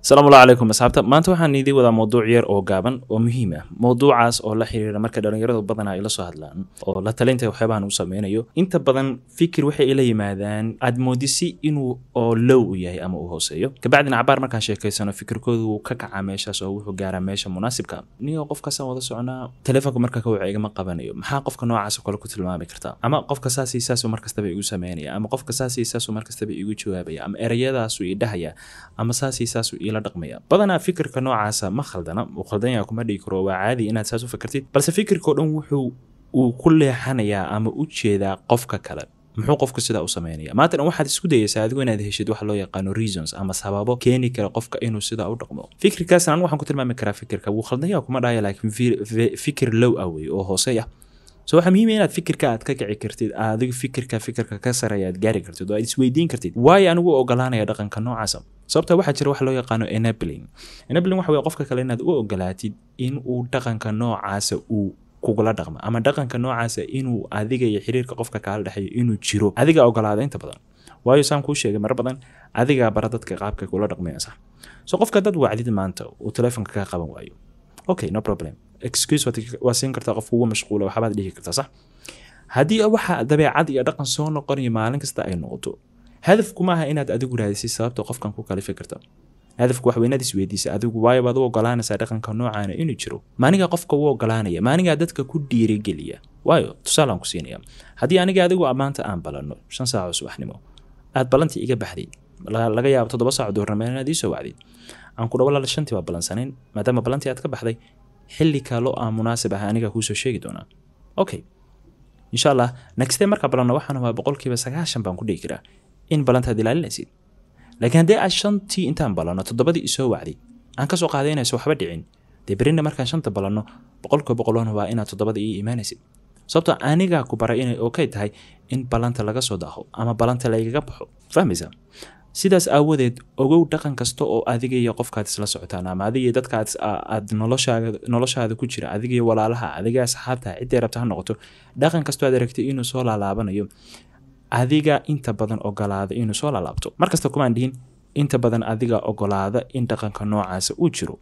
asalaamu calaykum asxaabta maanta waxaan idiin wadaa mowduuc yar oo gaaban oo muhiim ah mowduucaas oo la xiriira marka dhallinyaradu badana ay soo hadlaan oo la talinta waxyaabahan uu sameynayo inta badan fikir waxay la yimaadaan aad inuu oo low u yahay ama uu hooseeyo kabacdina cabaar markaan sheekaysano fikirkoodu wuu ka kacaa meeshaas oo wuxuu gaaraa meesha munaasibka niyoo qof wada soconaa telefoonka marka kawaca igama qabanayo maxaa qofka noocaasoo kale ku tilmaami kartaa ama qofka saasi saasu markastaba igu sameynaya ama qofka saasi saasu markastaba igu jawaabaya ama ereyadaasuu idhahaya ama saasi saasu iyo dhaqmaya badanaa fikirka noocaasa ma khaldana uu khaldanya kuma dhigi karo waa caadi inaad saas u fakartid balse fikirkao dhan wuxuu uu ku leexanayaa ama u jeedaa qofka kale muxuu qofku sidaa u sameynaya maanta dhan waxaad isku dayeysaa adigu inaad heshid wax loo yaqaano reasons ama sababo keeni kara qofka inuu sidaa u dhaqmo fikirkaasna anigu waxaan ku tilmaami karaa fikirka wuu khaldanya kuma dhahayo laakiin fikir low ah oo hoosey so waxaa muhiim ah inaad fikirka aad ka kici kartid adigu fikirka fikirka ka sareeya aad gaari kartid oo aad isweydiin kartid waayo anigu ogolaanaya dhaqanka noocaasa sababta waxaa jira wax loo yaqaano enabling enabling waxa wey qofka kale inaad u ogolaatid in dhaqanka noocaasa uu kugula dhaqmo ama dhaqanka noocaasa inuu adiga iyo xiriirka qofka kaala dhexeeyo inuu jiro adiga ogolaada inta badan waayo saan kuu sheegay mar badan adigaa bara dadka qaabka kula dhaqmayasa so qofka dad wacdid maanta uu teleefonka kaa qaban waayo okay no problem excuse waa siin kartaa qof kugu mashquula waxbaad dhihi kartaa sax haddii waxa dabeecad iyo dhaqan soo noqonaya maalin kasta ay noqoto hadafku maaha inaad adigu raadisay sababta qofkan ku kala fikirta hadafku waxweynaad isweydiisa adigu waayo u ogolaanaysaa dhaqanka noocaana inuu jiro maanigaa qofka wuu ogolaanaya maanigaa dadka ku dhiirigeliya waayo tusaalaan ku siinaya haddii aniga adigu ammaanta aan balanno shan saac subaxnimo aad ballantii iga baxday laga yaabo toddoba saac duhurnimo inaad ii soo wacday aan ku dhawolaal shantii baa ballansanayn maadaama ballantii aad ka baxday xilli kaloo aan munaasib ah anigaa kuusoo sheegi doonaa okay insha allah nexte markaa balanno waxaan boqolkiiba sagaashan baan ku dhihi karaa in balantaad ilaalinaysid laakiin haddii aad shantii intaan ballanno toddobadii isoo wacday aan kasoo qaaday inaysa waxba dhicin dee berina markaan shanta ballanno boqolka boqolona waa inaad toddobada ii imaanaysid sababtoo anigaa ku baray inay okay tahay in ballanta laga soo daaho ama ballanta lagaga baxo fahmaysa sidaas aawadeed ogow dhaqan kasta oo adiga iyo qofkaad isla socotaan ama adigiyo dadkaad aad noloshaada ku jira adigiyo walaalaha adiga asxaabta ciddii rabta ha noqoto dhaqan kastoo aad aragtay inuu soo laalaabanayo adiga inta badan ogolaada inuu soo laalaabto markasta kumaan dhihin inta badan adiga ogolaada in dhaqanka noocaasa uu jiro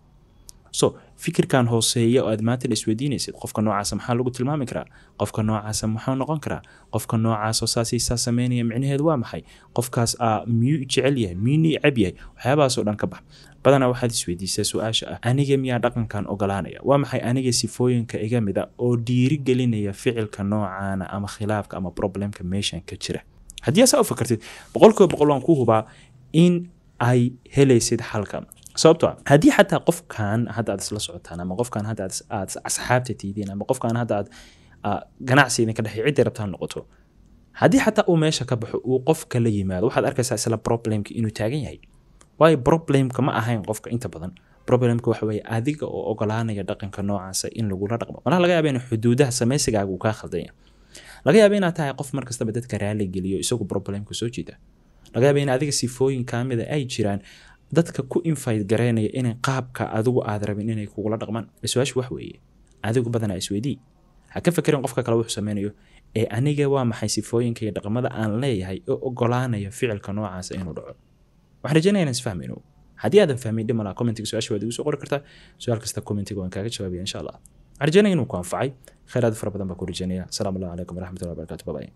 so fikirkan hooseeya oo aad maanta isweydiinaysid qofka noocaasa maxaa lagu tilmaami karaa qofka noocaasa maxaa noqon karaa qofka noocaasoo saasiisaa sameynaya micnaheed waa maxay qofkaas miyuu jecel yahay miyuu cab yahay waxyaabahaasoo dhan ka bax badanaa waxaad isweydiisaa su-aasha ah aniga miyaa dhaqankan ogolaanaya waa maxay aniga sifooyinka iga mida oo dhiiri ficilka noocaana ama khilaafka ama problemka meeshan ka jira haddii asaa u fakartid boqolkiiba boqol waan ku hubaa in ay helaysid xalka sababtoo ah, haddii xataa qofkan hadda aad isla socotaan ama qofkan hadda aad asxaabta tiidiin ama qofkan hadda aad ganacsi idinka dhexey cidday rabtaa noqoto haddii xataa uu meesha ka baxo uu qofka la yimaado waxaad arkaysaa isla problemka inuu taagan yahay waayo problemka ma ahayn qofka inta badan problemka waxa weeye adiga oo ogolaanaya dhaqanka noocaasa ah in lagula dhaqmo malaha laga yaaba in xuduudaha samaysigaaga uu kaa khaldanya laga yaaba inaad tahay qof markastaba dadka raali geliyo isagu problemka soo jiida laga yaaba in adiga sifooyin kamida ay jiraan dadka ku infayt garaynaya inay qaabka adigu aad rabin inay kugula dhaqmaan su-aashu wax weeye adigu badanaa isweydii ha ka fakerin qofka kale wuxuu sameynayo ee aniga waa maxay sifooyinka iyo dhaqmada aan leeyahay oo ogolaanaya ficilka noocaas inuu dhaco waxaan rajeynaya inaan isfahmayno haddii aadan fahmin dhimalaa commentiga su-aasha waad igu soo qori kartaa su-aal kasta commentiga waan kaaga jawaabaya insha allah waxaan rajeynaya inuu ku anfacay khayraad fara badan baa ku rajeynaya asalaamu allahu calaykum waraxmatullahi wabarakatu babay